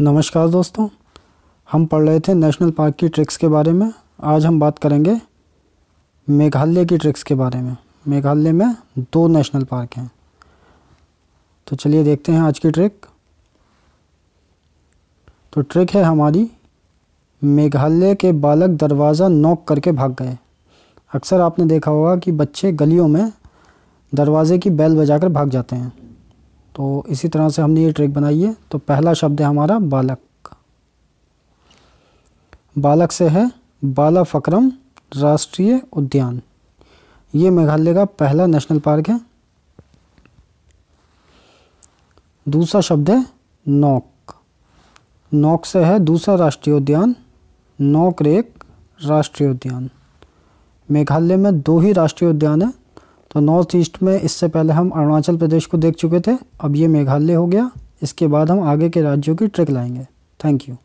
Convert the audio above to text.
नमस्कार दोस्तों हम पढ़ रहे थे नेशनल पार्क की ट्रिक्स के बारे में आज हम बात करेंगे मेघालय की ट्रिक्स के बारे में मेघालय में दो नेशनल पार्क हैं तो चलिए देखते हैं आज की ट्रिक तो ट्रिक है हमारी मेघालय के बालक दरवाज़ा नोक करके भाग गए अक्सर आपने देखा होगा कि बच्चे गलियों में दरवाज़े की बैल बजाकर भाग जाते हैं तो इसी तरह से हमने ये ट्रिक बनाई है तो पहला शब्द है हमारा बालक बालक से है बाला फकरम राष्ट्रीय उद्यान ये मेघालय का पहला नेशनल पार्क है दूसरा शब्द है नोक नोक से है दूसरा राष्ट्रीय उद्यान नौकरेक राष्ट्रीय उद्यान मेघालय में दो ही राष्ट्रीय उद्यान हैं तो नॉर्थ ईस्ट में इससे पहले हम अरुणाचल प्रदेश को देख चुके थे अब ये मेघालय हो गया इसके बाद हम आगे के राज्यों की ट्रिक लाएंगे थैंक यू